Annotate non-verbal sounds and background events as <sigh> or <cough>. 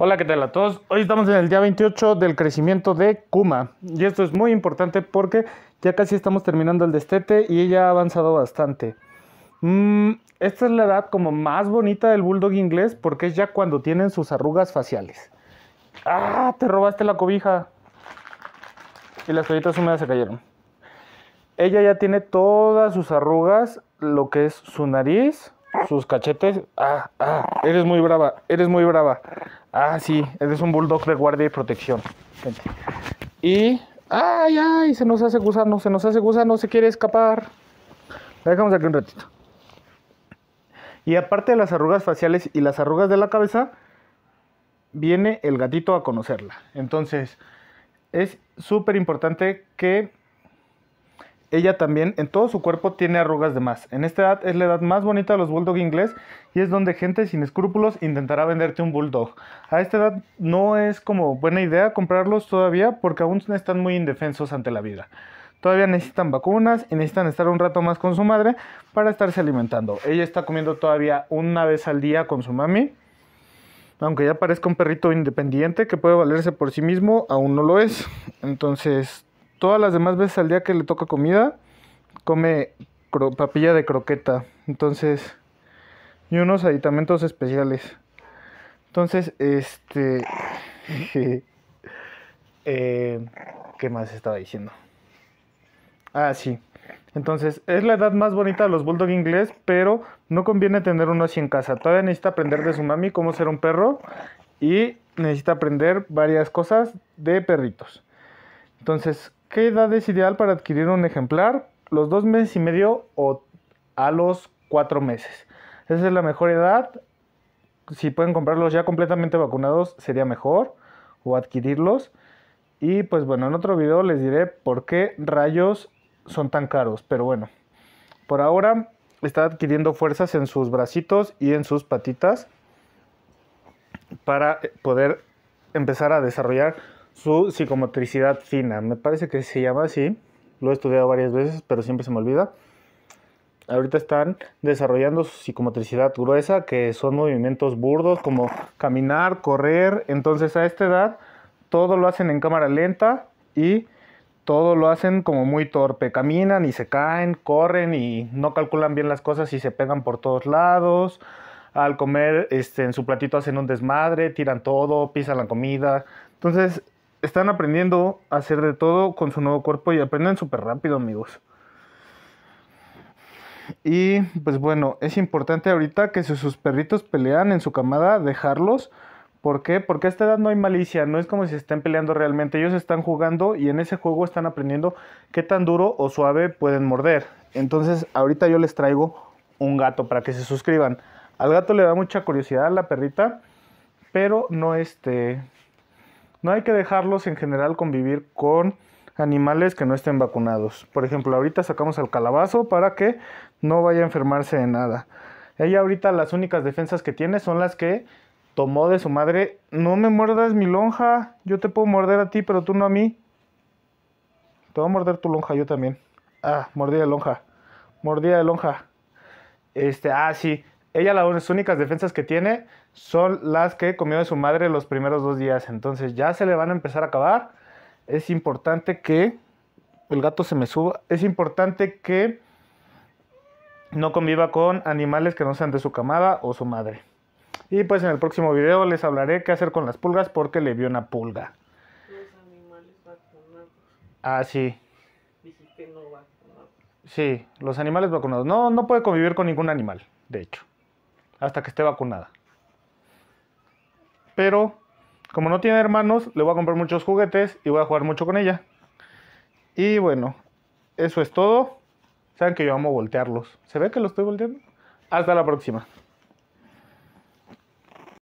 Hola, ¿qué tal a todos? Hoy estamos en el día 28 del crecimiento de Kuma. Y esto es muy importante porque ya casi estamos terminando el destete y ella ha avanzado bastante. Mm, esta es la edad como más bonita del bulldog inglés porque es ya cuando tienen sus arrugas faciales. ¡Ah! Te robaste la cobija. Y las toallitas húmedas se cayeron. Ella ya tiene todas sus arrugas, lo que es su nariz, sus cachetes. Ah, ah, eres muy brava, eres muy brava. Ah, sí, eres un bulldog de guardia y protección. Y, ay, ay, se nos hace gusano, se nos hace gusano, se quiere escapar. La dejamos aquí un ratito. Y aparte de las arrugas faciales y las arrugas de la cabeza, viene el gatito a conocerla. Entonces, es súper importante que ella también en todo su cuerpo tiene arrugas de más. En esta edad es la edad más bonita de los bulldog inglés y es donde gente sin escrúpulos intentará venderte un bulldog. A esta edad no es como buena idea comprarlos todavía porque aún están muy indefensos ante la vida. Todavía necesitan vacunas y necesitan estar un rato más con su madre para estarse alimentando. Ella está comiendo todavía una vez al día con su mami. Aunque ya parezca un perrito independiente que puede valerse por sí mismo, aún no lo es. Entonces todas las demás veces al día que le toca comida, come papilla de croqueta. Entonces, y unos aditamentos especiales. Entonces, este... <laughs> Eh, ¿Qué más estaba diciendo? Ah, sí. Entonces, es la edad más bonita de los bulldog inglés, pero no conviene tener uno así en casa. Todavía necesita aprender de su mami cómo ser un perro y necesita aprender varias cosas de perritos. Entonces, ¿Qué edad es ideal para adquirir un ejemplar? Los dos meses y medio o a los cuatro meses. Esa es la mejor edad. Si pueden comprarlos ya completamente vacunados sería mejor o adquirirlos. Y pues bueno, en otro video les diré por qué rayos son tan caros. Pero bueno, por ahora está adquiriendo fuerzas en sus bracitos y en sus patitas para eh, poder empezar a desarrollar su psicomotricidad fina. Me parece que se llama así. Lo he estudiado varias veces, pero siempre se me olvida. Ahorita están desarrollando su psicomotricidad gruesa, que son movimientos burdos como caminar, correr. Entonces a esta edad todo lo hacen en cámara lenta y todo lo hacen como muy torpe. Caminan y se caen, corren y no calculan bien las cosas y se pegan por todos lados. Al comer este, en su platito hacen un desmadre, tiran todo, pisan la comida. Entonces están aprendiendo a hacer de todo con su nuevo cuerpo y aprenden súper rápido, amigos. Y pues bueno, es importante ahorita que si sus perritos pelean en su camada, dejarlos. ¿Por qué? Porque a esta edad no hay malicia, no es como si estén peleando realmente. Ellos están jugando y en ese juego están aprendiendo qué tan duro o suave pueden morder. Entonces, ahorita yo les traigo un gato para que se suscriban. Al gato le da mucha curiosidad a la perrita, pero no este no hay que dejarlos en general convivir con animales que no estén vacunados. Por ejemplo, ahorita sacamos al calabazo para que no vaya a enfermarse de nada. Ella ahorita las únicas defensas que tiene son las que tomó de su madre. No me muerdas mi lonja, yo te puedo morder a ti, pero tú no a mí. Te voy a morder tu lonja, yo también. Ah, mordida de lonja. Mordida de lonja. Este, ah, sí. Ella las únicas defensas que tiene son las que comió de su madre los primeros dos días. Entonces ya se le van a empezar a acabar. Es importante que el gato se me suba. Es importante que no conviva con animales que no sean de su camada o su madre. Y pues en el próximo video les hablaré qué hacer con las pulgas porque le vio una pulga. Los animales vacunados. Ah, sí. Dijiste no vacunados. Sí, los animales vacunados. No, no puede convivir con ningún animal, de hecho hasta que esté vacunada. Pero como no tiene hermanos, le voy a comprar muchos juguetes y voy a jugar mucho con ella. Y bueno, eso es todo. Saben que yo amo voltearlos. ¿Se ve que los estoy volteando? Hasta la próxima.